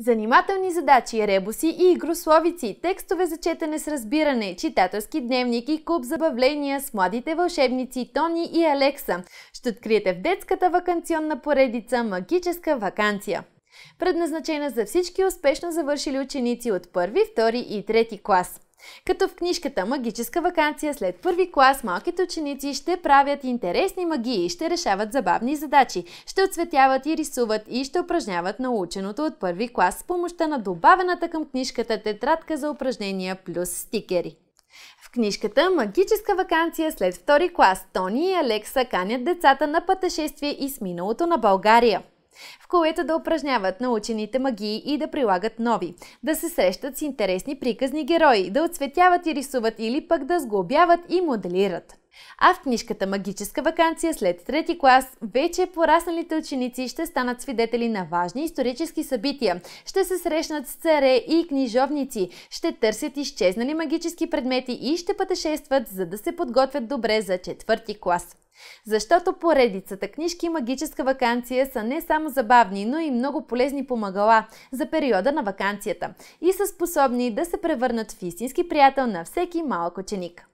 Занимателни задачи, ребуси и игрословици, текстове за четене с разбиране, читателски дневник и куп забавления с младите вълшебници Тони и Алекса ще откриете в детската вакансионна поредица Магическа вакансия. Предназначена за всички успешно завършили ученици от първи, втори и трети клас. Като в книжката Магическа вакансия след първи клас малките ученици ще правят интересни магии, ще решават забавни задачи, ще отцветяват и рисуват и ще упражняват наученото от първи клас с помощта на добавената към книжката тетрадка за упражнения плюс стикери. В книжката Магическа вакансия след втори клас Тони и Алекса канят децата на пътешествие из миналото на България в което да упражняват научените магии и да прилагат нови, да се срещат с интересни приказни герои, да отцветяват и рисуват или пък да сглобяват и моделират. А в книжката Магическа вакансия след трети клас вече порасналите ученици ще станат свидетели на важни исторически събития. Ще се срещнат с царе и книжовници, ще търсят изчезнали магически предмети и ще пътешестват, за да се подготвят добре за четвърти клас. Защото поредицата книжки и Магическа вакансия са не само забавни, но и много полезни помагала за периода на вакансията и са способни да се превърнат в истински приятел на всеки малък ученик.